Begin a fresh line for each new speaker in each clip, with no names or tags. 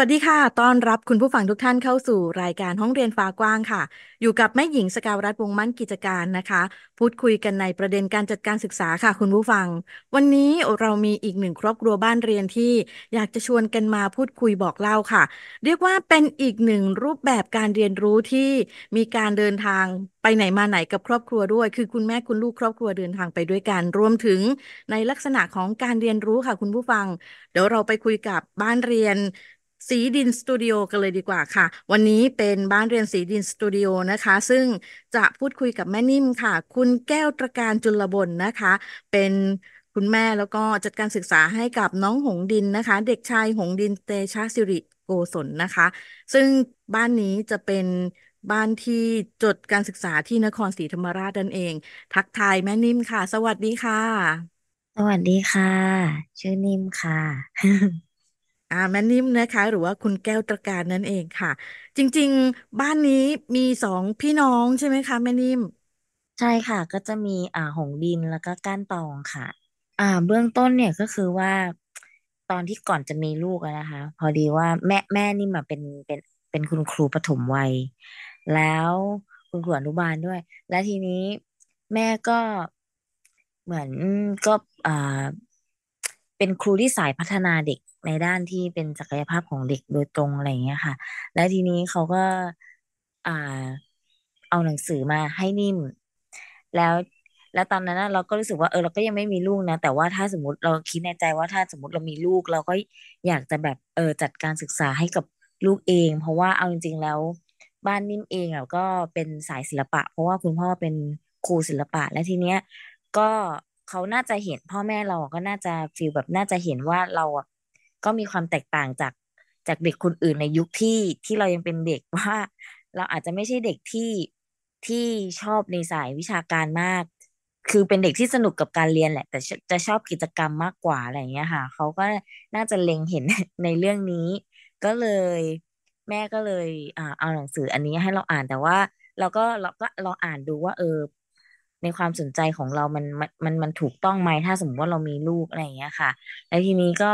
วัสดีค่ะต้อนรับคุณผู้ฟังทุกท่านเข้าสู่ รายการห้องเรียนฟ้ากว้างค่ะ อยู่กับแม่หญิงสกาวรัตน์วงมั่นกิจการนะคะ พูดคุยกันในประเด็นการจัดการศึกษาค่ะคุณผู้ฟัง วันนี้เรามีอีกหนึ่งครอบครัวบ้านเรียนที่อยากจะชวนกันมาพูดคุยบอกเล่าค่ะ เรียกว่าเป็นอีกหนึ่งรูปแบบการเรียนรู้ที่มีการเดินทางไปไหนมาไหนกับครอบครัวด้วย คือคุณแม่คุณลูกครอบครัวเดินทางไปด้วยกัน รวมถึง ในลักษณะของการเรียนรู้ค่ะคุณผู้ฟัง เดี๋ยวเราไปคุยกับบ้านเรียนสีดินสตูดิโอกันเลยดีกว่าค่ะวันนี้เป็นบ้านเรียนสีดินสตูดิโอนะคะซึ่งจะพูดคุยกับแม่นิ่มค่ะ คุณแก้วตระการจุลบลนะคะ เป็นคุณแม่แล้วก็จัดการศึกษาให้กับน้องหงดินนะคะ เด็กชายหงดินเตชะสิริโกศลนะคะซึ่งบ้านนี้จะเป็นบ้านที่จดการศึกษาที่นครศรีธรรมราชนั่นเอง ทักทายแม่นิ่มค่ะ สวัสดีค่ะ
สวัสดีค่ะชื่อนิ่มค่ะ
อ่าแม่นิ่มนะคะ หรือว่าคุณแก้วตระการนั่นเองค่ะ จริง ๆบ้านนี้มีสองพี่น้อ
งใช่ไหมคะแม่นิ่มใช่ค่ะ ก็จะมีอ่าหงดินแล้วก็ก้านตองค่ะ อ่าเบื้องต้นเนี่ยก็คือว่า ตอนที่ก่อนจะมีลูกอะนะคะพอดีว่าแม่แม่นี่มาเป็นเป็นเป็นคุณครูปฐมวัย แล้วคุณครูอนุบาลด้วย และทีนี้แม่ก็เหมือนก็อ่าเป็นครูที่สายพัฒนาเด็กในด้านที่เป็นศักยภาพของเด็กโดยตรงอะไรอย่างเงี้ยค่ะ และทีนี้เขาก็อ่า เอาหนังสือมาให้นิ่ม แล้ว แล้วตอนนั้นเราก็รู้สึกว่า เออเราก็ยังไม่มีลูกนะ แต่ว่าถ้าสมมติเราคิดในใจว่าถ้าสมมติเรามีลูก เราก็อยากจะแบบ เออจัดการศึกษาให้กับลูกเอง เพราะว่าเอาจริง ๆ แล้ว บ้านนิ่มเองอ่ะก็เป็นสายศิลปะ เพราะว่าคุณพ่อเป็นครูศิลปะ และทีเนี้ยก็เขาน่าจะเห็นพ่อแม่เราก็น่าจะฟีลแบบน่าจะเห็นว่าเราอ่ะก็มีความแตกต่างจาก จากเด็กคนอื่นในยุคที่ที่เรายังเป็นเด็กว่า เราอาจจะไม่ใช่เด็กที่ที่ชอบในสายวิชาการมาก คือเป็นเด็กที่สนุกกับการเรียนแหละ แต่จะชอบกิจกรรมมากกว่าอะไรอย่างเงี้ยค่ะ เขาก็น่าจะเล็งเห็นในเรื่องนี้ ก็เลยแม่ก็เลย อ่าเอาหนังสืออันนี้ให้เราอ่านแต่ว่า เราก็เราก็ลองอ่านดูว่าเออในความสนใจของเรามันมันมันถูกต้องไหมถ้าสมมติว่าเรามีลูกอะไรอย่างเงี้ยค่ะ แล้วทีนี้ก็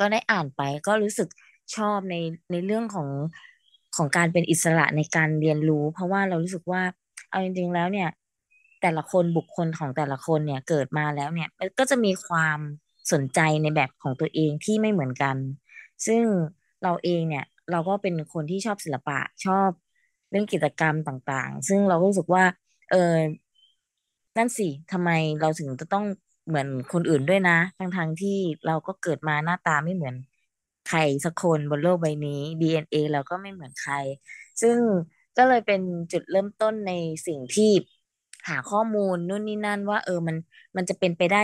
ก็ได้อ่านไปก็รู้สึกชอบในในเรื่องของของการเป็นอิสระในการเรียนรู้ เพราะว่าเรารู้สึกว่าเอาจริง ๆ แล้วเนี่ยแต่ละคนบุคคลของแต่ละคนเนี่ยเกิดมาแล้วเนี่ย ก็จะมีความสนใจในแบบของตัวเองที่ไม่เหมือนกัน ซึ่งเราเองเนี่ยเราก็เป็นคนที่ชอบศิลปะชอบเรื่องกิจกรรมต่าง ๆ ซึ่งเราก็รู้สึกว่าเออนั่นสิทำไมเราถึงจะต้องเหมือนคนอื่นด้วยนะ ทั้งทางที่เราก็เกิดมาหน้าตาไม่เหมือน ใครสักคนบนโลกใบนี้ DNA เราก็ไม่เหมือนใคร ซึ่งก็เลยเป็นจุดเริ่มต้นในสิ่งที่ หาข้อมูลนู่นนี่นั่นว่าเออ มันมันจะเป็นไปได้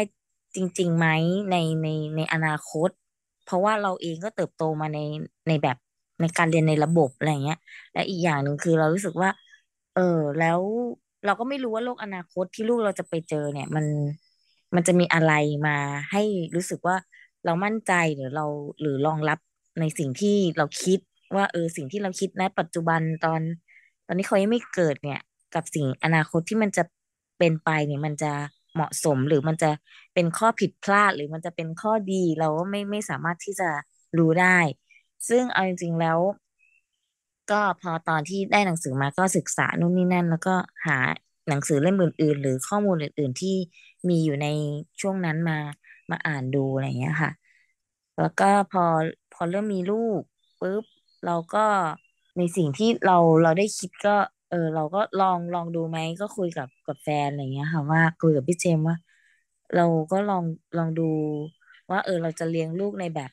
จริงๆไหมในในในอนาคต เพราะว่าเราเองก็เติบโตมาในในแบบในการเรียนในระบบอะไรเงี้ย และอีกอย่างหนึ่งคือเรารู้สึกว่าเออแล้วเราก็ไม่รู้ว่าโลกอนาคตที่ลูกเราจะไปเจอเนี่ยมันมันจะมีอะไรมาให้รู้สึกว่าเรามั่นใจหรือเราหรือรองรับในสิ่งที่เราคิดว่าเออสิ่งที่เราคิดนะปัจจุบันตอน ตอนนี้เขายังไม่เกิดเนี่ยกับสิ่งอนาคตที่มันจะเป็นไปเนี่ย มันจะเหมาะสมหรือมันจะเป็นข้อผิดพลาด หรือมันจะเป็นข้อดีเราไม่ไม่สามารถที่จะรู้ได้ ซึ่งเอาจริงๆแล้ว ก็พอตอนที่ได้หนังสือมาก็ศึกษานู่นนี่นั่น แล้วก็หาหนังสือเล่มอื่นๆหรือข้อมูลอื่น ๆที่มีอยู่ในช่วงนั้นมามาอ่านดูอะไรเงี้ยค่ะ แล้วก็พอพอเริ่มมีลูกปุ๊บเราก็ในสิ่งที่เราเราได้คิดก็เออเราก็ลองลองดูไหมก็คุยกับกับแฟนอะไรเงี้ยค่ะ ว่าคุยกับพี่เจมว่า เราก็ลองลองดูว่าเออเราจะเลี้ยงลูกในแบบ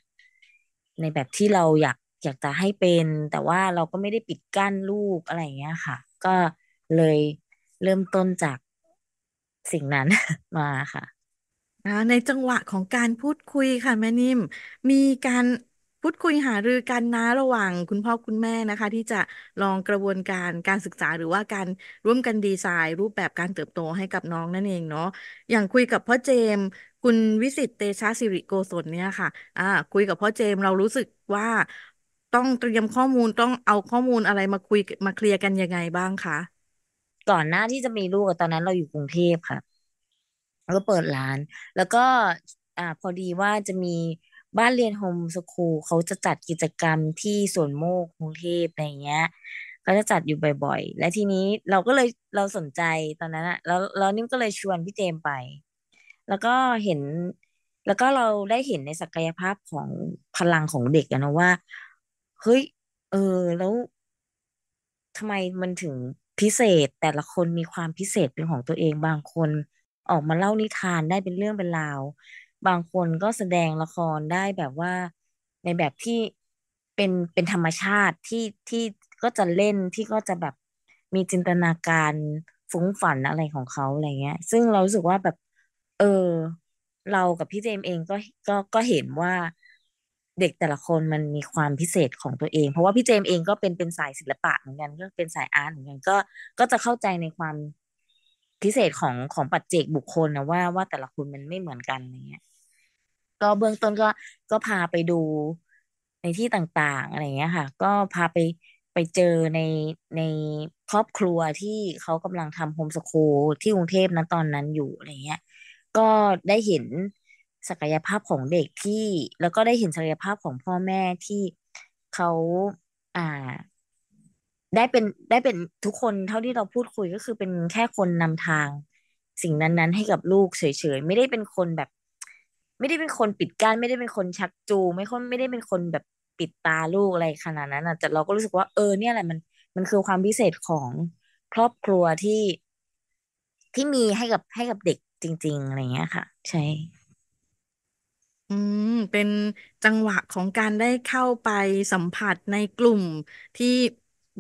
ในแบบที่เราอยากอยากจะให้เป็น แต่ว่าเราก็ไม่ได้ปิดกั้นลูกอะไรเงี้ยค่ะ ก็เลยเริ่มต้นจากสิ่งนั้นมาค่ะ
ในจังหวะของการพูดคุยค่ะแม่นิ่มมีการพูดคุยหารือกันนะระหว่างคุณพ่อคุณแม่นะคะ ที่จะลองกระบวนการการศึกษาหรือว่าการร่วมกันดีไซน์รูปแบบการเติบโตให้กับน้องนั่นเองเนาะอย่างคุยกับพ่อเจม คุณวิสิตเตชะสิริโกศลเนี่ยค่ะอ่าคุยกับพ่อเจมเรารู้สึกว่าต้องเตรียมข้อมูลต้องเอาข้อมูลอะไรมาคุยมาเคลียร์กันยังไงบ้างค
ะก่อนหน้าที่จะมีลูกตอนนั้น เราอยู่กรุงเทพค่ะแล้วก็เปิดร้าน แล้วก็อ่าพอดีว่าจะมีบ้านเรียนโฮมสคูลเขาจะจัดกิจกรรมที่สวนโมกกรุงเทพอะไรเงี้ยก็จะจัดอยู่บ่อย ๆ และทีนี้เราก็เลยเราสนใจตอนนั้นอะแล้วแล้วนิ่มก็เลยชวนพี่เจมไป แล้วก็เห็น แล้วก็เราได้เห็นในศักยภาพของพลังของเด็กอะนะว่าเฮ้ยเออแล้วทำไมมันถึงพิเศษแต่ละคนมีความพิเศษเป็นของตัวเองบางคนออกมาเล่านิทานได้เป็นเรื่องเป็นราว บางคนก็แสดงละครได้แบบว่าในแบบที่เป็นเป็นธรรมชาติที่ที่ก็จะเล่นที่ก็จะแบบมีจินตนาการฟุ้งฝันอะไรของเขาอะไรเงี้ย ซึ่งเราสึกว่าแบบ เออ เรากับพี่เจมเองก็ก็ก็เห็นว่าเด็กแต่ละคนมันมีความพิเศษของตัวเอง เพราะว่าพี่เจมเองก็เป็นเป็นสายศิลปะเหมือนกันก็เป็นสายอาร์ตเหมือนกันก็ก็จะเข้าใจในความพิเศษของของปัจเจกบุคคลนะว่าว่าแต่ละคนมันไม่เหมือนกันอะไรเงี้ยก็เบื้องต้นก็ก็พาไปดูในที่ต่างๆ อะไรเงี้ยค่ะ ก็พาไปไปเจอในในครอบครัวที่เขากำลังทำโฮมสคูลที่กรุงเทพนะตอนนั้นอยู่อะไรเงี้ยก็ได้เห็นศักยภาพของเด็กที่แล้วก็ได้เห็นศักยภาพของพ่อแม่ที่เขาอ่าได้เป็นได้เป็นทุกคน เท่าที่เราพูดคุยก็คือเป็นแค่คนนำทาง สิ่งนั้นๆให้กับลูกเฉยๆไม่ได้เป็นคนแบบ ไม่ได้เป็นคนปิดกั้นไม่ได้เป็นคนชักจูไม่ค่อยไม่ได้เป็นคนแบบปิดตาลูกอะไรขนาดนั้นอ่ะแต่เราก็รู้สึกว่าเออเนี่ยแหละมันมันคือความพิเศษของครอบครัวที่ที่มีให้กับให้กับเด็กจริง ๆอะไรเงี้ยค่ะ ใช่อืมเป็นจังหวะของการได้เข้
าไปสัมผัสในกลุ่มที่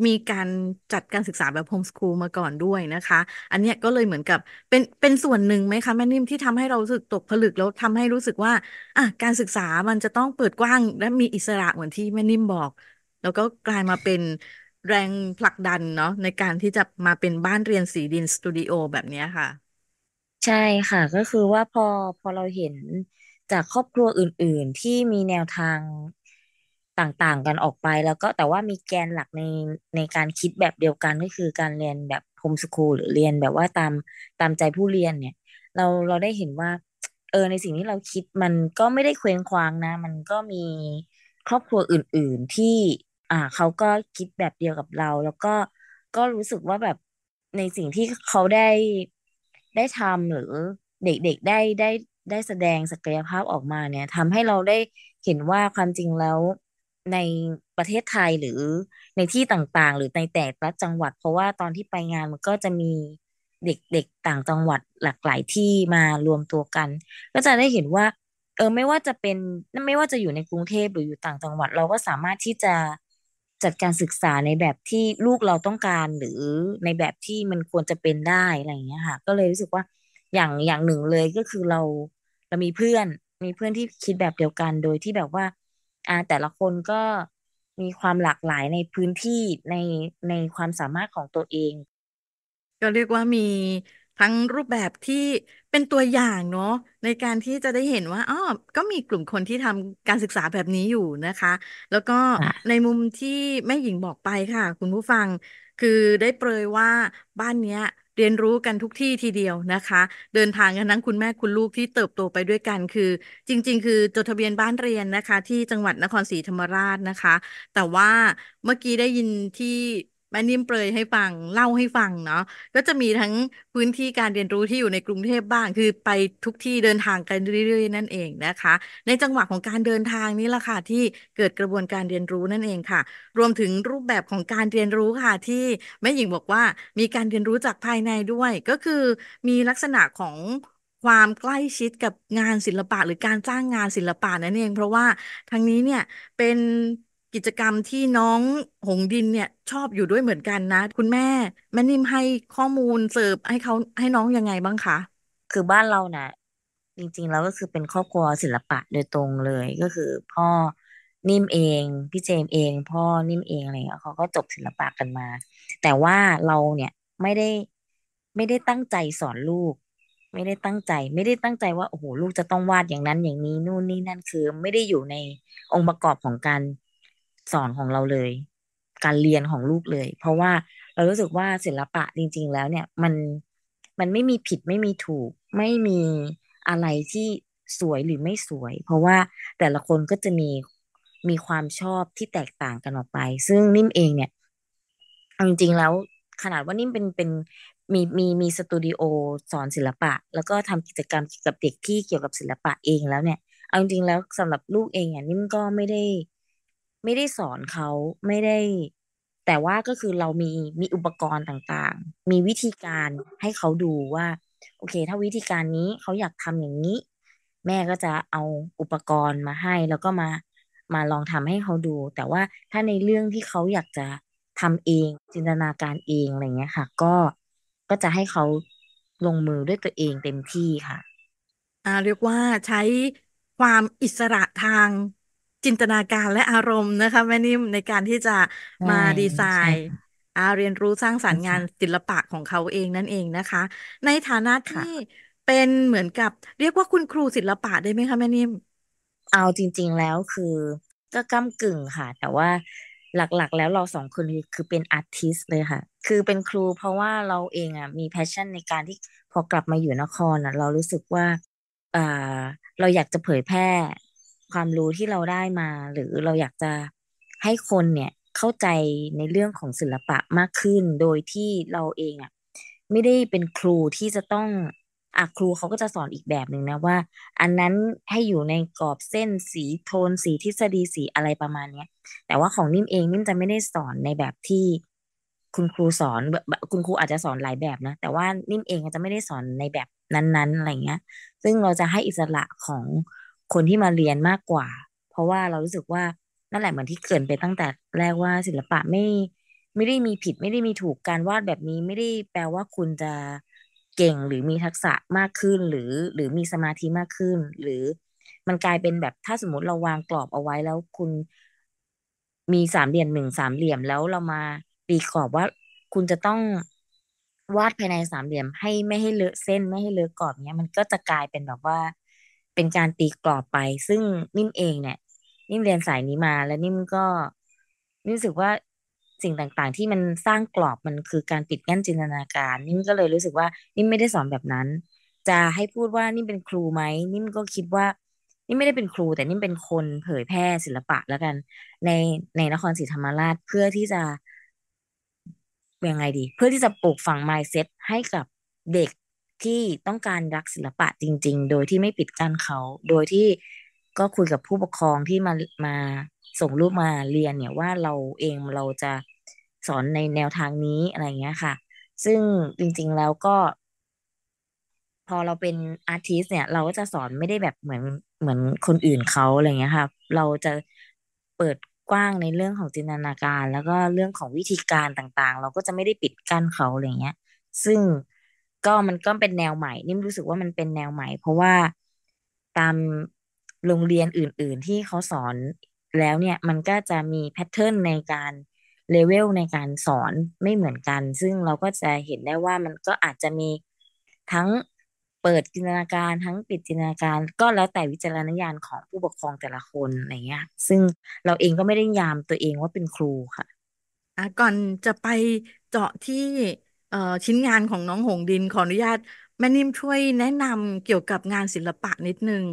มีการจัดการศึกษาแบบโฮมสคูลมาก่อนด้วยนะคะ อันนี้ก็เลยเหมือนกับเป็นเป็นส่วนหนึ่งไหมคะแม่นิ่มที่ทำให้เราสึกตกผลึกแล้วทำให้รู้สึกว่าอ่ะการศึกษามันจะต้องเปิดกว้าง และมีอิสระเหมือนที่แม่นิ่มบอก แล้วก็กลายมาเป็นแรงผลักดันเนาะในการที่จะมาเป็นบ้านเรียนสีดินสตูดิโอแบบนี้ค่ะ
ใช่ค่ะ ก็คือว่าพอพอเราเห็นจากครอบครัวอื่น ๆ ที่มีแนวทางต่าง ๆ กันออกไป แล้วก็แต่ว่ามีแกนหลักในในการคิดแบบเดียวกันก็คือการเรียนแบบโฮมสคูลหรือเรียนแบบว่าตามตามใจผู้เรียนเนี่ย เราเราได้เห็นว่าเออในสิ่งที่เราคิดมันก็ไม่ได้เคว้งคว้างนะ มันก็มีครอบครัวอื่น ๆ ที่อ่าเขาก็คิดแบบเดียวกับเรา แล้วก็ก็รู้สึกว่าแบบในสิ่งที่เขาได้ได้ทำหรือเด็ก ๆ ได้ได้ได้แสดงศักยภาพออกมาเนี่ยทำให้เราได้เห็นว่าความจริงแล้วในประเทศไทยหรือในที่ต่างๆ หรือในแต่ละจังหวัด เพราะว่าตอนที่ไปงานมันก็จะมีเด็กๆต่างจังหวัดหลากหลายที่มารวมตัวกัน ก็จะได้เห็นว่าเออไม่ว่าจะเป็นไม่ว่าจะอยู่ในกรุงเทพหรืออยู่ต่างจังหวัด เราก็สามารถที่จะจัดการศึกษาในแบบที่ลูกเราต้องการ หรือในแบบที่มันควรจะเป็นได้อะไรอย่างเงี้ยค่ะก็เลยรู้สึกว่าอย่างอย่างหนึ่งเลยก็คือเราเรามีเพื่อน มีเพื่อนที่คิดแบบเดียวกันโดยที่แบบว่าอ่าแต่ละคนก็มีความหลากหลายในพื้นที่ในในความสามารถของตัวเอง
ก็เรียกว่ามีทั้งรูปแบบที่เป็นตัวอย่างเนาะในการที่จะได้เห็นว่าอ๋อก็มีกลุ่มคนที่ทำการศึกษาแบบนี้อยู่นะคะ แล้วก็ในมุมที่แม่หญิงบอกไปค่ะ คุณผู้ฟังคือได้เปรยว่าบ้านเนี้ยเรียนรู้กันทุกที่ทีเดียวนะคะ เดินทางกันทั้งคุณแม่คุณลูกที่เติบโตไปด้วยกันคือ จริง ๆ คือจดทะเบียนบ้านเรียนนะคะ ที่จังหวัดนครศรีธรรมราชนะคะ แต่ว่าเมื่อกี้ได้ยินที่แม่นิ่มเปรยให้ฟังเล่าให้ฟังเนาะก็จะมีทั้งพื้นที่การเรียนรู้ที่อยู่ในกรุงเทพบ้าง คือไปทุกที่เดินทางกันเรื่อยๆ นั่นเองนะคะ ในจังหวะของการเดินทางนี่แหละค่ะที่เกิดกระบวนการเรียนรู้นั่นเองค่ะ รวมถึงรูปแบบของการเรียนรู้ค่ะที่แม่หญิงบอกว่ามีการเรียนรู้จากภายในด้วย ก็คือมีลักษณะของความใกล้ชิดกับงานศิลปะหรือการจ้างงานศิลปะนั่นเอง เพราะว่าทางนี้เนี่ยเป็นกิจกรรมที่น้องหงดินเนี่ยชอบอยู่ด้วยเหมือนกันนะคุณแม่แม่นิ่มให้ข้อมูลเสิร์ฟให้เขาให้น้องยังไงบ้างคะคือบ้านเรานะ่ะ
จริงๆแล้วก็คือเป็นครอบครัวศิลปะโดยตรงเลย ก็คือ พ่อนิ่มเองพี่เจมเอง พ่อนิ่มเองอะไรเงี้ยเขาก็จบศิลปะกันมา แต่ว่าเราเนี่ยไม่ได้ไม่ได้ตั้งใจสอนลูก ไม่ได้ตั้งใจ ไม่ได้ตั้งใจว่าโอ้โหลูกจะต้องวาดอย่างนั้นอย่างนี้นู่นนี่นั่นคือ ไม่ได้อยู่ในองค์ประกอบของการสอนของเราเลย การเรียนของลูกเลย เพราะว่าเรารู้สึกว่าศิลปะจริง ๆ แล้วเนี่ยมันมันไม่มีผิดไม่มีถูก ไม่มีอะไรที่สวยหรือไม่สวย เพราะว่าแต่ละคนก็จะมีมีความชอบที่แตกต่างกันออกไป ซึ่งนิ่มเองเนี่ยจริงๆแล้วขนาดว่านิ่มเป็นเป็นมีมีมีสตูดิโอสอนศิลปะ แล้วก็ทำกิจกรรมเกี่ยวกับเด็กที่เกี่ยวกับศิลปะเองแล้วเนี่ยเอาจริงๆแล้วสำหรับลูกเองเนี่ยนิ่มก็ไม่ได้ไม่ได้สอนเขาไม่ได้ แต่ว่าก็คือเรามีมีอุปกรณ์ต่างๆ มีวิธีการให้เขาดูว่าโอเค ถ้าวิธีการนี้เขาอยากทำอย่างนี้ แม่ก็จะเอาอุปกรณ์มาให้ แล้วก็มามาลองทำให้เขาดู แต่ว่าถ้าในเรื่องที่เขาอยากจะทำเอง จินตนาการเองอะไรเงี้ยค่ะ ก็ก็จะให้เขาลงมือด้วยตัวเองเต็มที่ค่ะ
อ่าเรียกว่าใช้ความอิสระทางจินตนาการและอารมณ์นะคะแม่นิ่มในการที่จะมาดีไซน์อาเรียนรู้สร้างสรรค์งานศิลปะของเขาเองนั่นเองนะคะ ในฐานะที่เป็นเหมือนกับ เรียกว่าคุณครูศิลปะได้ไหมคะแม่นิ่ม
เอาจริง ๆแล้วคือ ก็ก้ากึ่งค่ะแต่ว่า หลักๆแล้วเราสองคนคือเป็นอาร์ติสเลยค่ะ คือเป็นครูเพราะว่าเราเองอ่ะมีแพชชั่นในการที่พอกลับมาอยู่นครอ่ะ เรารู้สึกว่าอ่าเราอยากจะเผยแพร่ความรู้ที่เราได้มาหรือเราอยากจะให้คนเนี่ยเข้าใจในเรื่องของศิลปะมากขึ้นโดยที่เราเองอ่ะไม่ได้เป็นครูที่จะต้องอ่ะครูเขาก็จะสอนอีกแบบหนึ่งนะว่า อันนั้นให้อยู่ในกรอบเส้นสีโทนสีทฤษฎีสีอะไรประมาณเนี้ยแต่ว่าของนิ่มเองนิ่มจะไม่ได้สอนในแบบที่ คุณครูสอนคุณครูอาจจะสอนหลายแบบนะแต่ว่านิ่มเองจะไม่ได้สอนในแบบนั้นๆอะไรเงี้ย ซึ่งเราจะให้อิสระของคนที่มาเรียนมากกว่า เพราะว่าเรารู้สึกว่านั่นแหละเหมือนที่เกินไปตั้งแต่แรกว่าศิลปะไม่ ไม่ได้มีผิด ไม่ได้มีถูกการวาดแบบนี้ ไม่ได้แปลว่าคุณจะเก่งหรือมีทักษะมากขึ้น หรือ หรือมีสมาธิมากขึ้น หรือมันกลายเป็นแบบถ้าสมมติเราวางกรอบเอาไว้แล้วคุณ มีสามเหลี่ยมหนึ่งสามเหลี่ยม แล้วเรามาตีกรอบว่า คุณจะต้อง วาดภายในสามเหลี่ยม ให้ไม่ให้เลอะเส้น ไม่ให้เลอะกรอบเนี้ยมันก็จะกลายเป็นแบบว่าเป็นการตีกรอบไป ซึ่งนิ่มเองเนี่ยนิ่มเรียนสายนี้มา แล้วนิ่มก็รู้สึกว่าสิ่งต่างๆ ที่มันสร้างกรอบมันคือการปิดกั้นจินตนาการ นิ่มก็เลยรู้สึกว่านิ่มไม่ได้สอนแบบนั้น จะให้พูดว่านิ่มเป็นครูไหมนิ่มก็คิดว่านิ่มไม่ได้เป็นครู แต่นิ่มเป็นคนเผยแพร่ศิลปะแล้วกัน ในในนครศรีธรรมราชเพื่อที่จะยังไงดี เพื่อที่จะปลูกฝังมล์เซ็ตให้กับเด็กที่ต้องการรักศิลปะจริง ๆ โดยที่ไม่ปิดกั้นเขา โดยที่ก็คุยกับผู้ปกครองที่มา มาส่งลูกมาเรียนเนี่ยว่าเราเองเราจะสอนในแนวทางนี้อะไรเงี้ยค่ะ ซึ่งจริงๆ แล้วก็ พอเราเป็นอาร์ติสเนี่ย เราก็จะสอนไม่ได้แบบเหมือนเหมือนคนอื่นเขาอะไรเงี้ยค่ะ เราจะเปิดกว้างในเรื่องของจินตนาการ แล้วก็เรื่องของวิธีการต่างๆ เราก็จะไม่ได้ปิดกั้นเขาอะไรเงี้ย ซึ่งก็มันก็เป็นแนวใหม่ นิ่มรู้สึกว่ามันเป็นแนวใหม่ เพราะว่าตามโรงเรียนอื่นๆที่เขาสอนแล้วเนี่ย มันก็จะมีแพทเทิร์นในการเลเวลในการสอนไม่เหมือนกัน ซึ่งเราก็จะเห็นได้ว่ามันก็อาจจะมีทั้งเปิดจินตนาการทั้งปิดจินตนาการ ก็แล้วแต่วิจารณญาณของผู้ปกครองแต่ละคนอะไรเงี้ยซึ่งเราเองก็ไม่ได้ยามตัวเองว่าเป็นครูค่ะอ่ะก่อนจะไปเจาะที่
เอ่อชิ้นงานของน้องหงดินขออนุญาต แม่นิ่มช่วยแนะนำเกี่ยวกับงานศิลปะนิดนึง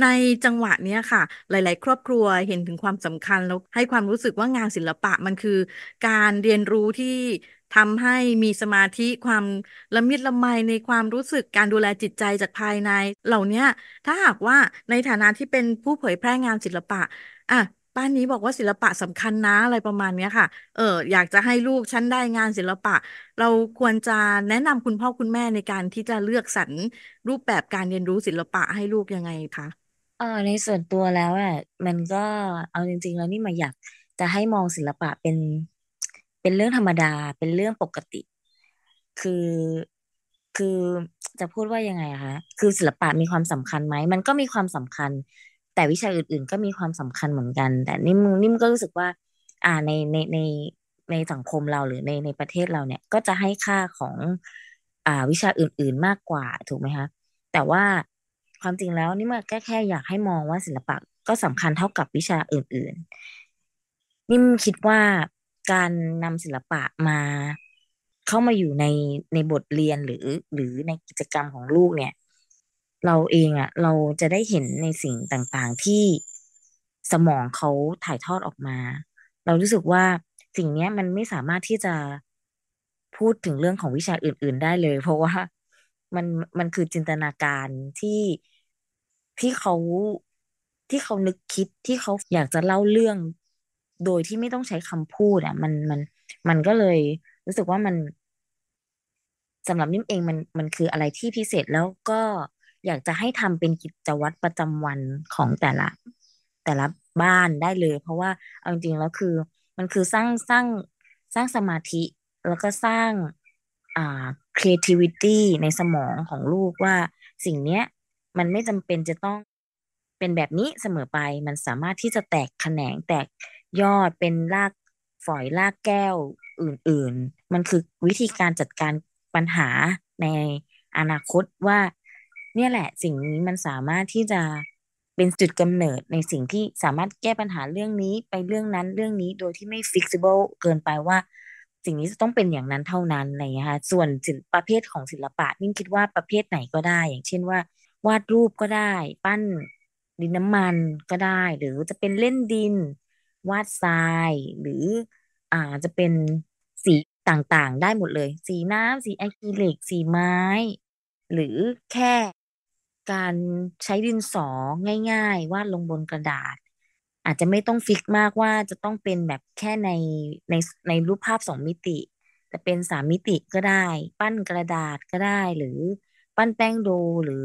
ในจังหวะนี้ค่ะ หลายๆครอบครัวเห็นถึงความสำคัญแล้วให้ความรู้สึกว่างานศิลปะมันคือ การเรียนรู้ที่ทำให้มีสมาธิความละมิดละไมในความรู้สึกการดูแลจิตใจจากภายใน เหล่านี้ถ้าหากว่าในฐานะที่เป็นผู้เผยแพร่งานศิลปะอ่ะบ้านนี้บอกว่าศิลปะสำคัญนะ อะไรประมาณเนี้ยค่ะ เอออยากจะให้ลูกฉันได้งานศิลปะ เราควรจะแนะนำคุณพ่อคุณแม่ในการที่จะเลือกสรรรูปแบบการเรียนรู้ศิลปะให้
ลูกยังไงคะ เออในส่วนตัวแล้วอ่ะมันก็เอาจริง ๆ แล้วนี่มาอยากจะให้มองศิลปะเป็น เป็นเรื่องธรรมดาเป็นเรื่องปกติ คือคือจะพูดว่ายังไงคะคือศิลปะมีความสำคัญไหมมันก็มีความสำคัญแต่วิชาอื่น ๆ ก็มีความสำคัญเหมือนกันแต่นิ่มนิ่มก็รู้สึกว่า อ่าในในในในสังคมเราหรือในในประเทศเราเนี่ย ก็จะให้ค่าของอ่าวิชาอื่น ๆมากกว่าถูกไหมคะแต่ว่าความจริงแล้วนี่มก็แค่แค่อยากให้มองว่าศิลปะก็สำคัญเท่ากับวิชาอื่น ๆ นิ่มคิดว่าการนำศิลปะมาเข้ามาอยู่ในในบทเรียนหรือ หรือในกิจกรรมของลูกเนี่ยเราเองอะ่ะเราจะได้เห็นในสิ่งต่างๆที่สมองเขาถ่ายทอดออกมา เรารู้สึกว่าสิ่งนี้มันไม่สามารถที่จะพูดถึงเรื่องของวิชาอื่น ๆ ได้เลย เพราะว่ามันมันคือจินตนาการที่ที่เขาที่เขานึกคิดที่เขาอยากจะเล่าเรื่องโดยที่ไม่ต้องใช้คำพูดอ่ะมันมันมันก็เลย รู้สึกว่ามันสำหรับนิ่มเองมันมันคืออะไรที่พิเศษแล้วก็อยากจะให้ทำเป็นกิจวัตรประจำวันของแต่ละ แต่ละบ้านได้เลย เพราะว่าเอาจริงๆ แล้วคือ มันคือสร้างสร้างสร้างสมาธิ แล้วก็สร้างอ่า creativity ในสมองของลูก ว่าสิ่งเนี้ย มันไม่จำเป็นจะต้องเป็นแบบนี้เสมอไป มันสามารถที่จะแตกแขนงแตกยอดเป็นรากฝอยรากแก้วอื่นๆ มันคือวิธีการจัดการปัญหาในอนาคตว่าเนี่ยแหละสิ่งนี้มันสามารถที่จะเป็นจุดกำเนิดในสิ่งที่สามารถแก้ปัญหาเรื่องนี้ไปเรื่องนั้นเรื่องนี้โดยที่ไม่ fixable เกินไปว่า สิ่งนี้จะต้องเป็นอย่างนั้นเท่านั้นอะไรเงี้ยค่ะส่วนศิลปประเภทของศิลปะนิ่งคิดว่าประเภทไหนก็ได้ อย่างเช่นว่า วาดรูปก็ได้ ปั้นดินน้ำมันก็ได้ หรือจะเป็นเล่นดิน วาดทรายหรืออ่าจะเป็นสีต่างๆ ได้หมดเลย สีน้ำสีอะคริลิกสีไม้ หรือแค่การใช้ดินสอง่าย ๆวาดลงบนกระดาษ อาจจะไม่ต้องฟิกมากว่าจะต้องเป็นแบบแค่ใน ในในรูปภาพสองมิติ แต่เป็นสามมิติก็ได้ ปั้นกระดาษก็ได้หรือปั้นแป้งโดหรือ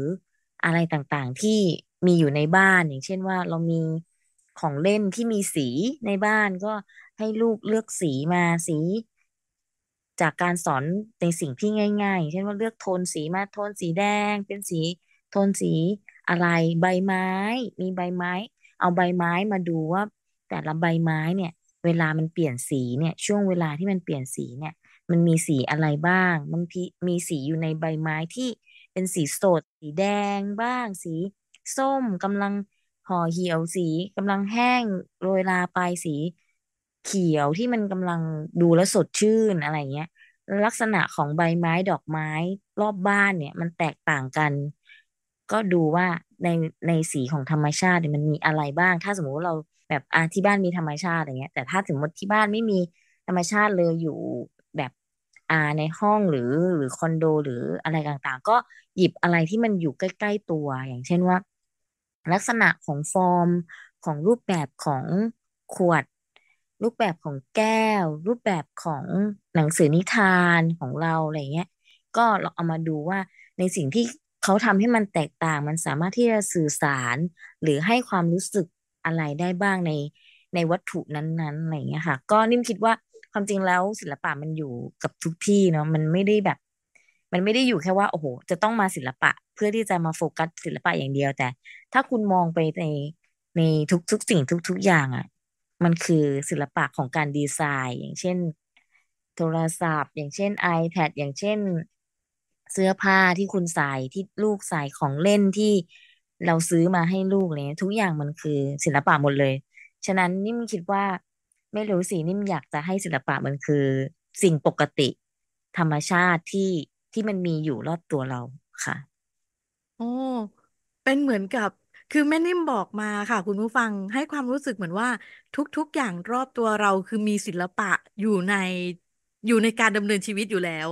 อะไรต่างๆที่มีอยู่ในบ้านอย่างเช่นว่าเรามีของเล่นที่มีสีในบ้านก็ให้ลูกเลือกสีมาสี จากการสอนในสิ่งที่ง่าย ๆ เช่นว่าเลือกโทนสีมาโทนสีแดงเป็นสีโทนสีอะไรใบไม้ มีใบไม้ เอาใบไม้มาดูว่า แต่ละใบไม้เนี่ย เวลามันเปลี่ยนสีเนี่ย ช่วงเวลาที่มันเปลี่ยนสีเนี่ย มันมีสีอะไรบ้างมันมีสีอยู่ในใบไม้ที่เป็นสีสด สีแดงบ้าง สีส้ม กำลังห่อเหี่ยวสีกำลังแห้ง โรยลายสีเขียวที่มันกำลังดูแลสดชื่นอะไรเงี้ยลักษณะของใบไม้ดอกไม้รอบบ้านเนี่ยมันแตกต่างกันก็ดูว่าในในสีของธรรมชาติมันมีอะไรบ้าง ถ้าสมมุติเราแบบอาที่บ้านมีธรรมชาติอะไรเงี้ย แต่ถ้าสมมติที่บ้านไม่มีธรรมชาติเลยอยู่แบบอาในห้องหรือหรือ คอนโด หรืออะไรต่าง ๆ ก็หยิบอะไรที่มันอยู่ใกล้ ๆ ตัว อย่างเช่นว่า ลักษณะของฟอร์มของรูปแบบของขวดรูปแบบของแก้ว รูปแบบของหนังสือนิทานของเราอะไรเงี้ยก็เราเอามาดูว่าในสิ่งที่เขาทำให้มันแตกต่าง มันสามารถที่จะสื่อสาร หรือให้ความรู้สึกอะไรได้บ้างในในวัตถุนั้นๆ อะไรเงี้ยค่ะ ก็นิ่มคิดว่าความจริงแล้วศิลปะมันอยู่กับทุกที่เนาะ มันไม่ได้แบบ มันไม่ได้อยู่แค่ว่าโอ้โหจะต้องมาศิลปะ เพื่อที่จะมาโฟกัสศิลปะอย่างเดียวแต่ ถ้าคุณมองไปในในทุกๆ สิ่งทุกๆ อย่างอะ่ะ มันคือศิลปะของการดีไซน์ อย่างเช่น โทรศัพท์ อย่างเช่น iPad อย่างเช่นเสื้อผ้าที่คุณใส่ที่ลูกใส่ของเล่นที่เราซื้อมาให้ลูกเลยทุกอย่างมันคือศิลปะหมดเลยฉะนั้นนิ่มคิดว่าไม่รู้สินิ่มอยากจะให้ศิลปะมันคือ สิ่งปกติ ธรรมชาติที่ที่มันมีอยู่รอบตัวเราค่ะ
โอ้เป็นเหมือนกับคือแม่นิ่มบอกมาค่ะ คุณผู้ฟังให้ความรู้สึกเหมือนว่าทุก ๆ อย่างรอบตัวเราคือมีศิลปะอยู่ในอยู่ในการดำเนินชีวิตอยู่แล้ว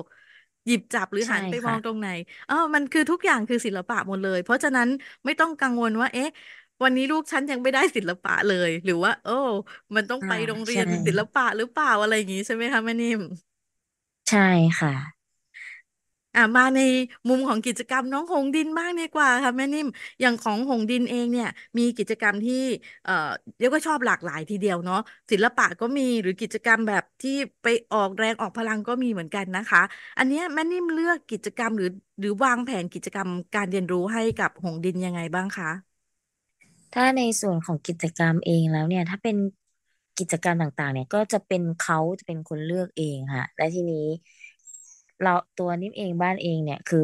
หยิบจับหรือหันไปมองตรงไหนเออมันคือทุกอย่างคือศิลปะหมดเลย เพราะฉะนั้นไม่ต้องกังวลว่า เอ๊ะ วันนี้ลูกฉันยังไม่ได้ศิลปะเลย หรือว่า โอ้ มันต้องไปโรงเรียนศิลปะหรือเปล่าอะไรอย่างงี้ใช่ไหมคะแม่นิ่ม
ใช่ค่ะ
อ่ะมาในมุมของกิจกรรมน้องหงดินบ้างดีกว่าค่ะแม่นิ่มอย่างของหงดินเองเนี่ย มีกิจกรรมที่เอ่อเรียกว่าชอบหลากหลายทีเดียวเนาะศิลปะก็มีหรือกิจกรรมแบบที่ไปออกแรงออกพลังก็มีเหมือนกันนะคะ อันนี้แม่นิ่มเลือกกิจกรรมหรือหรือวางแผนกิจกรรมการเรียนรู้ให้กับหงดินยังไงบ้าง
คะ ถ้าในส่วนของกิจกรรมเองแล้วเนี่ย ถ้าเป็นกิจกรรมต่างๆเนี่ย ก็จะเป็นเขาจะเป็นคนเลือกเองค่ะและทีนี้เราตัวนิ่มเองบ้านเองเนี่ย คือ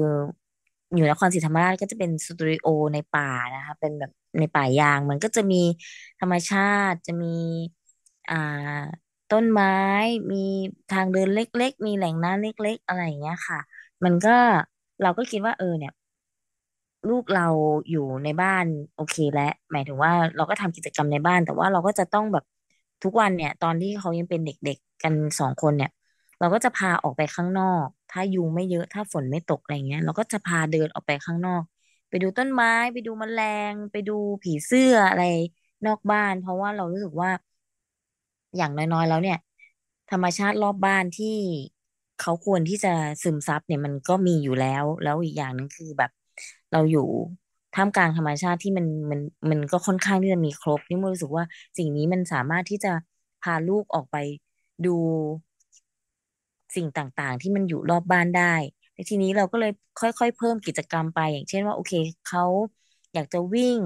อยู่นครศรีธรรมราชก็จะเป็นสตูดิโอ ในป่านะคะเป็นแบบในป่ายาง มันก็จะมีธรรมชาติจะมีอ่าต้นไม้มีทางเดินเล็ก ๆ มีแหล่งน้ำเล็กๆ อะไรอย่างเงี้ยค่ะ มันก็เราก็คิดว่า เออเนี่ยลูกเราอยู่ในบ้านโอเคแล้วหมายถึงว่าเราก็ทำกิจกรรมในบ้าน แต่ว่าเราก็จะต้องแบบทุกวันเนี่ย ตอนที่เขายังเป็นเด็กๆกันสองคนเนี่ย เราก็จะพาออกไปข้างนอกถ้ายุงไม่เยอะ ถ้าฝนไม่ตกอะไรเงี้ย เราก็จะพาเดินออกไปข้างนอก ไปดูต้นไม้ ไปดูแมลง ไปดูผีเสื้ออะไรนอกบ้าน เพราะว่าเรารู้สึกว่าอย่างน้อยๆแล้วเนี่ย ธรรมชาติรอบบ้านที่ เขาควรที่จะซึมซับเนี่ยมันก็มีอยู่แล้ว แล้วอีกอย่างหนึงคือแบบ เราอยู่ท่ามกลางธรรมชาติที่มันมันมันก็ค่อนข้างที่จะมีครบ นี่มรู้สึกว่าสิ่งนี้มันสามารถที่จะพาลูกออกไป ดูสิ่งต่างๆ ที่มันอยู่รอบบ้านได้ในทีนี้เราก็เลยค่อยๆเพิ่มกิจกรรมไป อย่างเช่นว่าโอเคเขาอยากจะวิ่ง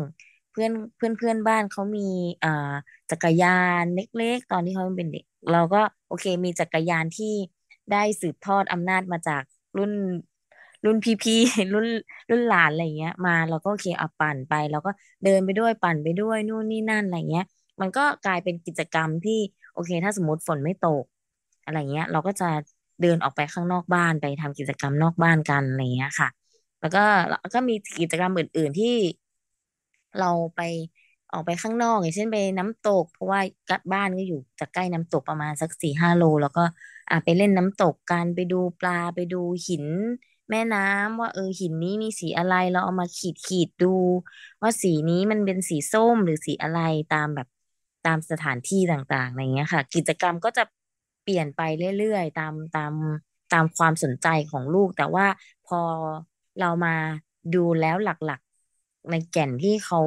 เพื่อนเพื่อนเพื่อนบ้านเขามีอ่าจักรยานเล็กๆ ตอนที่เขาเป็นเด็ก เราก็โอเค มีจักรยานที่ได้สืบทอดอำนาจมาจากรุ่นรุ่นพี่ๆรุ่นรุ่นหลานอะไรเงี้ยมาเราก็โอเคเอาปั่นไปเราก็เดินไปด้วยปั่นไปด้วยนู่นนี่นั่นอะไรเงี้ย มันก็กลายเป็นกิจกรรมที่โอเคถ้าสมมติฝนไม่ตกอะไรเงี้ยเราก็จะเดินออกไปข้างนอกบ้านไปทำกิจกรรมนอกบ้านกันอะไรเงี้ยค่ะ แล้วก็แล้วก็มีกิจกรรมอื่นๆที่ เราไปออกไปข้างนอกอย่างเช่นไปน้ำตกเพราะว่าับ้านก็อยู่จากใกล้น้ำตกประมาณสักสี่ห้าโล แล้วก็อ่าไปเล่นน้ำตกกันไปดูปลาไปดูหิน แม่น้ำว่าเออหินนี้มีสีอะไรเราเอามาขีดขีดดูว่าสีนี้มันเป็นสีส้มหรือสีอะไรตามแบบตามสถานที่ต่างๆอะไรเงี้ยค่ะ กิจกรรมก็จะปลี่ยนไปเรื่อยๆตามตามตามความสนใจของลูก แต่ว่าพอเรามาดูแล้วหลักๆในแก่นที่เขา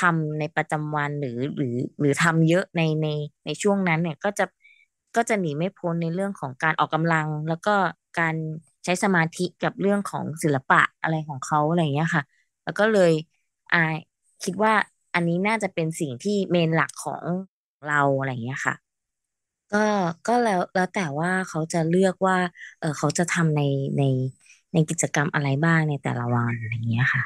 ทำในประจำวันหรือหรือหรือทำเยอะในในในช่วงนั้นเนี่ยก็จะก็จะหนีไม่พ้นในเรื่องของการออกกำลัง แล้วก็การใช้สมาธิกับเรื่องของศิลปะอะไรของเขาอะไรอย่างเงี้ยค่ะแล้วก็เลยอาคิดว่าอันนี้น่าจะเป็นสิ่งที่เมนหลักของเราอะไรอย่างเงี้ยค่ะก็ ก็แล้วแล้วแต่ว่าเขาจะเลือกว่าเออเขาจะทำใน ใน ในกิจกรรมอะไรบ้างในแต่ละวันอะไรย่างเงี้ยค่ะ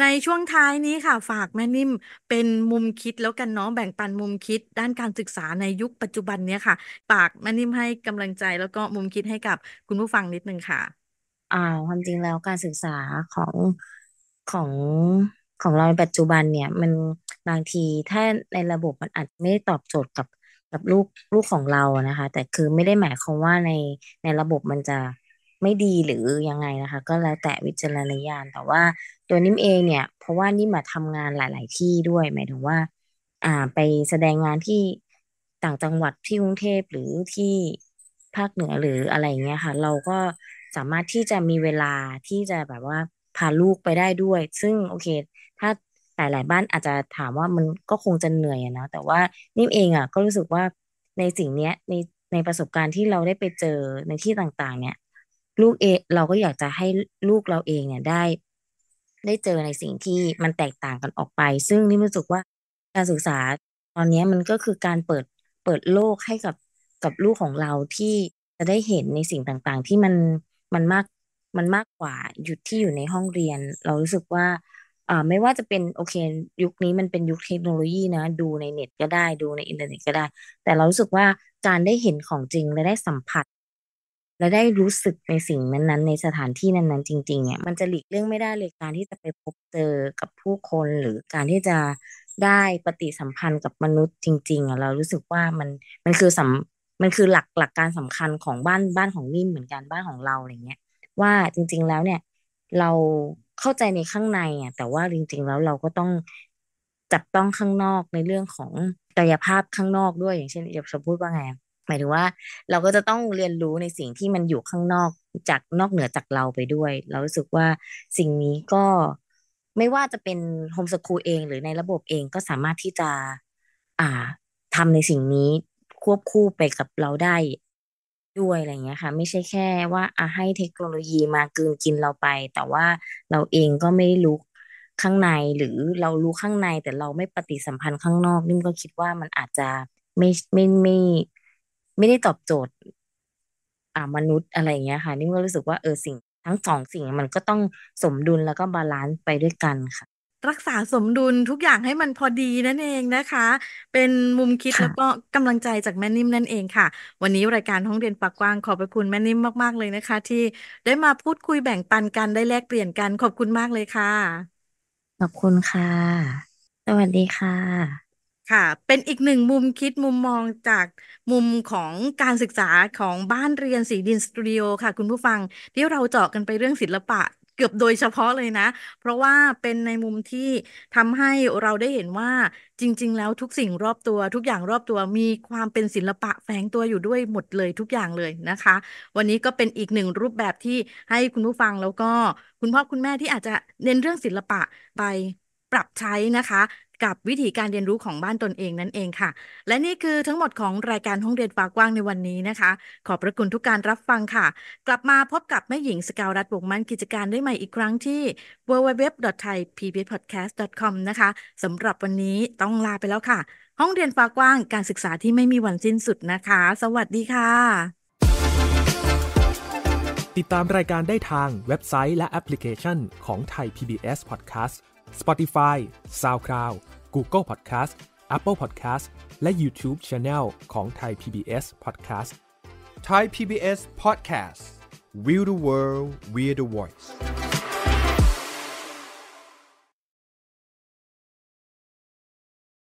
ในช่วงท
้ายนี้ค่ะ ฝากแม่นิ่ม เป็นมุมคิดแล้วกันเนาะ แบ่งปันมุมคิด ด้านการศึกษาในยุคปัจจุบันเนี้ยค่ะ ฝากแม่นิ่มให้กำลังใจแล้วก็มุมคิดให้กับคุณผู้ฟังนิดนึง
ค่ะ อ่าความจริงแล้วการศึกษาของ ของ ของเราในปัจจุบันเนี่ย มันบางทีถ้าในระบบมันอาจไม่ได้ตอบโจทย์กับกับลูกลูกของเรานะคะ แต่คือไม่ได้หมายความว่าในในระบบมันจะไม่ดีหรือยังไงนะคะ ก็แล้วแต่วิจารณญาณแต่ว่าตัวนิ่มเองเนี่ยเพราะว่านิ่มมาทำงานหลาย ๆ ที่ด้วยหมายถึงว่าอ่าไปแสดงงานที่ต่างจังหวัดที่กรุงเทพหรือที่ภาคเหนือหรืออะไรเงี้ยค่ะ เราก็สามารถที่จะมีเวลาที่จะแบบว่าพาลูกไปได้ด้วย ซึ่งโอเค ถ้าหลายยบ้านอาจจะถามว่ามันก็คงจะเหนื่อยนะแต่ว่านิ่มเองอ่ะก็รู้สึกว่าในสิ่งเนี้ยในในประสบการณ์ที่เราได้ไปเจอในที่ต่างๆ เนี่ย ลูกเอเราก็อยากจะให้ลูกเราเองเนี่ยได้ได้เจอในสิ่งที่มันแตกต่างกันออกไป ซึ่งนิ่มรู้สึกว่าการศึกษาตอนนี้มันก็คือการเปิดเปิดโลกให้กับกับลูกของเราที่ จะได้เห็นในสิ่งต่างๆ ที่มันมันมากมันมากกว่าหยุดที่อยู่ในห้องเรียน เรารู้สึกว่าอ่าไม่ว่าจะเป็นโอเค ยุคนี้มันเป็นยุคเทคโนโลยีนะ ดูในเน็ตก็ได้ดูในอินเทอร์เน็ตก็ได้ แต่เรารู้สึกว่าการได้เห็นของจริงและได้สัมผัส และได้รู้สึกในสิ่งนั้นๆในสถานที่นั้น ๆ จริงๆเนี่ยมันจะหลีกเรื่องไม่ได้เลยการที่จะไปพบเจอกับผู้คนหรือการที่จะได้ปฏิสัมพันธ์กับมนุษย์จริงๆอ่ะเรารู้สึกว่ามันมันคือสัมมันคือหลักหลักการสำคัญของบ้านบ้านของนิ่มเหมือนกันบ้านของเราอะไรเงี้ยว่าจริง ๆแล้วเนี่ย เราเข้าใจในข้างในอ่ะแต่ว่าจริงๆแล้วเราก็ต้องจับต้องข้างนอกในเรื่องของกายภาพข้างนอกด้วย อย่างเช่นเดี๋ยวจะพูดว่าไงหมายถึงว่า เราก็จะต้องเรียนรู้ในสิ่งที่มันอยู่ข้างนอกจากนอกเหนือจากเราไปด้วย เรารู้สึกว่าสิ่งนี้ก็ไม่ว่าจะเป็นโฮมสกูลเอง หรือในระบบเองก็สามารถที่จะอ่าทำในสิ่งนี้ควบคู่ไปกับเราได้ด้วยอะไรเงี้ยค่ะไม่ใช่แค่ว่าอะให้เทคโนโลยีมากืนกินเราไป แต่ว่าเราเองก็ไม่รู้ข้างในหรือเรารู้ข้างในแต่เราไม่ปฏิสัมพันธ์ข้างนอกนิ่มก็คิดว่ามันอาจจะไม่ไม่ไม่ไม่ได้ตอบโจทย์อ่ามนุษย์อะไรเงี้ยค่ะนิ่มก็รู้สึกว่าเออสิ่ง ทั้งสองสิ่งมันก็ต้องสมดุลแล้วก็บาลานซ์ไปด้วยกันค่ะร
ักษาสมดุลทุกอย่างให้มันพอดีนั่นเองนะคะ เป็นมุมคิดแล้วก็กำลังใจจากแม่นิ่มนั่นเองค่ะ วันนี้รายการห้องเรียนปากกว้างขอบคุณแม่นิ่มมาก ๆ เลยนะคะ ที่ได้มาพูดคุยแบ่งปันกันได้แลกเปลี่ยนกันขอบคุณมากเลยค่ะ
ขอบคุณค่ะ สวัสดีค่ะ
ค่ะ เป็นอีกหนึ่งมุมคิดมุมมองจากมุมของการศึกษาของบ้านเรียนสีดินสตูดิโอค่ะคุณผู้ฟังที่เราเจาะกันไปเรื่องศิลปะเกือบโดยเฉพาะเลยนะ เพราะว่าเป็นในมุมที่ทำให้เราได้เห็นว่าจริงๆแล้วทุกสิ่งรอบตัว ทุกอย่างรอบตัวมีความเป็นศิลปะแฝงตัวอยู่ด้วยหมดเลยทุกอย่างเลยนะคะ วันนี้ก็เป็นอีกหนึ่งรูปแบบที่ให้คุณผู้ฟังแล้วก็คุณพ่อคุณแม่ที่อาจจะเน้นเรื่องศิลปะไปปรับใช้นะคะกับวิธีการเรียนรู้ของบ้านตนเองนั่นเองค่ะ และนี่คือทั้งหมดของรายการห้องเรียนฟ้ากว้างในวันนี้นะคะ ขอบพระคุณทุกการรับฟังค่ะ กลับมาพบกับแม่หญิงสกาวรัตนบุกมันกิจการได้ใหม่อีกครั้งที่ www.thaipbspodcast.com นะคะสำหรับวันนี้ต้องลาไปแล้วค่ะ ห้องเรียนฟ้ากว้างการศึกษาที่ไม่มีวันสิ้นสุดนะคะ สวัสดีค่ะ ติดตามรายการได้ทางเว็บไซต์และแอปพลิเคชัน ของไทย PBS Podcast Spotify, SoundCloud, Google Podcast Apple Podcast และ YouTube Channel ของ Thai PBS Podcast Thai PBS Podcast We the
World We the Voice